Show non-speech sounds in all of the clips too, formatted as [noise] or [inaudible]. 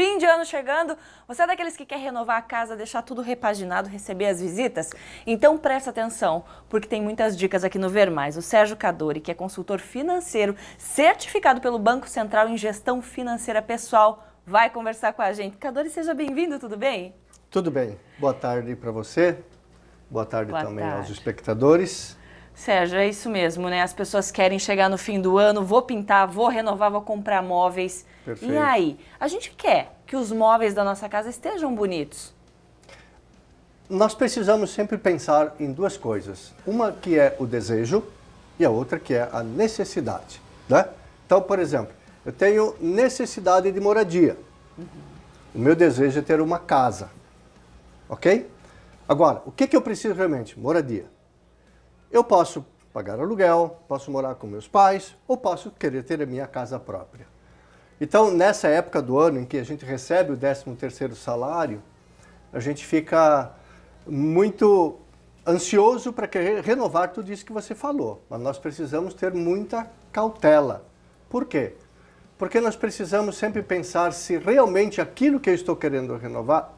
fim de ano chegando, você é daqueles que quer renovar a casa, deixar tudo repaginado, receber as visitas? Então presta atenção, porque tem muitas dicas aqui no Ver Mais. O Sérgio Cadori, que é consultor financeiro certificado pelo Banco Central em Gestão Financeira Pessoal, vai conversar com a gente. Cadori, seja bem-vindo, tudo bem? Tudo bem. Boa tarde para você. Boa tarde Boa também tarde. aos espectadores. Sérgio, é isso mesmo, né? As pessoas querem chegar no fim do ano, vou pintar, vou renovar, vou comprar móveis. Perfeito. E aí? A gente quer que os móveis da nossa casa estejam bonitos. Nós precisamos sempre pensar em duas coisas. Uma que é o desejo e a outra que é a necessidade, né? Então, por exemplo, eu tenho necessidade de moradia. Uhum. O meu desejo é ter uma casa, ok? Agora, o que, que eu preciso realmente? Moradia. Eu posso pagar aluguel, posso morar com meus pais ou posso querer ter a minha casa própria. Então, nessa época do ano em que a gente recebe o 13º salário, a gente fica muito ansioso para querer renovar tudo isso que você falou, mas nós precisamos ter muita cautela. Por quê? Porque nós precisamos sempre pensar se realmente aquilo que eu estou querendo renovar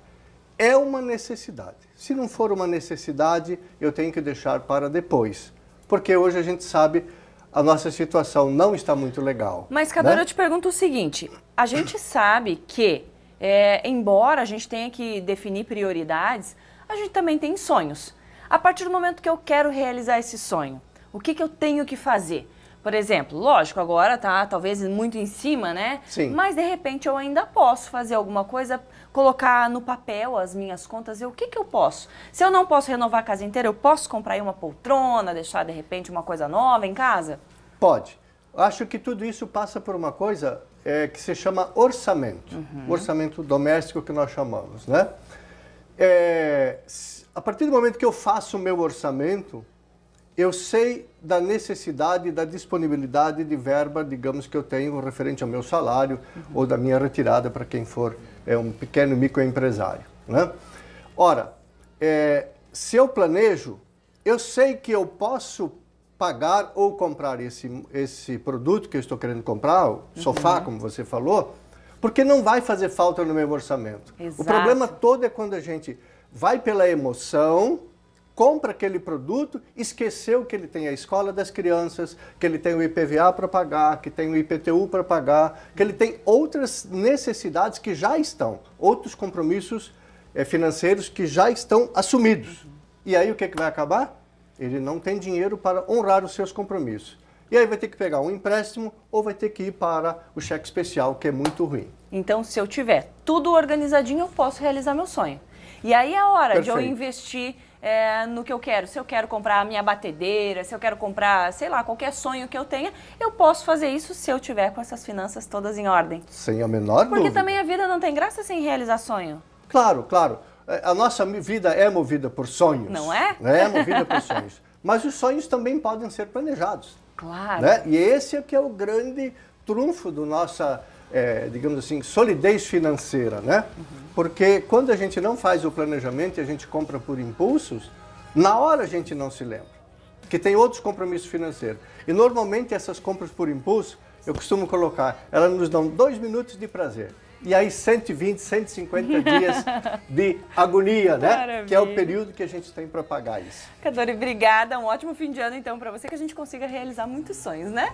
é uma necessidade. Se não for uma necessidade, eu tenho que deixar para depois. Porque hoje a gente sabe a nossa situação não está muito legal. Mas, Cador, né? eu te pergunto o seguinte: a gente sabe que, é, embora a gente tenha que definir prioridades, a gente também tem sonhos. A partir do momento que eu quero realizar esse sonho, o que, que eu tenho que fazer? Por exemplo, lógico, agora tá talvez muito em cima, né? Sim. Mas de repente eu ainda posso fazer alguma coisa, colocar no papel as minhas contas e o que, que eu posso. Se eu não posso renovar a casa inteira, eu posso comprar aí uma poltrona, deixar de repente uma coisa nova em casa? Pode. Acho que tudo isso passa por uma coisa é, que se chama orçamento. Uhum. Orçamento doméstico que nós chamamos, né? É, a partir do momento que eu faço o meu orçamento, eu sei da necessidade da disponibilidade de verba, digamos, que eu tenho referente ao meu salário uhum. ou da minha retirada para quem for é, um pequeno microempresário. Né? Ora, é, se eu planejo, eu sei que eu posso pagar ou comprar esse, esse produto que eu estou querendo comprar, o sofá, uhum. como você falou, porque não vai fazer falta no meu orçamento. Exato. O problema todo é quando a gente vai pela emoção compra aquele produto, esqueceu que ele tem a escola das crianças, que ele tem o IPVA para pagar, que tem o IPTU para pagar, que ele tem outras necessidades que já estão, outros compromissos é, financeiros que já estão assumidos. E aí o que, é que vai acabar? Ele não tem dinheiro para honrar os seus compromissos. E aí vai ter que pegar um empréstimo ou vai ter que ir para o cheque especial, que é muito ruim. Então, se eu tiver tudo organizadinho, eu posso realizar meu sonho. E aí é a hora Perfeito. de eu investir é, no que eu quero. Se eu quero comprar a minha batedeira, se eu quero comprar, sei lá, qualquer sonho que eu tenha, eu posso fazer isso se eu tiver com essas finanças todas em ordem. Sem a menor Porque dúvida. também a vida não tem graça sem realizar sonho. Claro, claro. É, a nossa vida é movida por sonhos. Não é? Né? É movida por sonhos. [laughs] Mas os sonhos também podem ser planejados. Claro. Né? E esse é que é o grande trunfo do nossa, é, digamos assim, solidez financeira, né? Uhum. Porque quando a gente não faz o planejamento e a gente compra por impulsos, na hora a gente não se lembra que tem outros compromissos financeiros. E normalmente essas compras por impulso, eu costumo colocar, elas nos dão dois minutos de prazer. E aí 120, 150 [laughs] dias de agonia, né? Maravilha. Que é o período que a gente tem para pagar isso. Cadore, obrigada. Um ótimo fim de ano então para você que a gente consiga realizar muitos sonhos, né?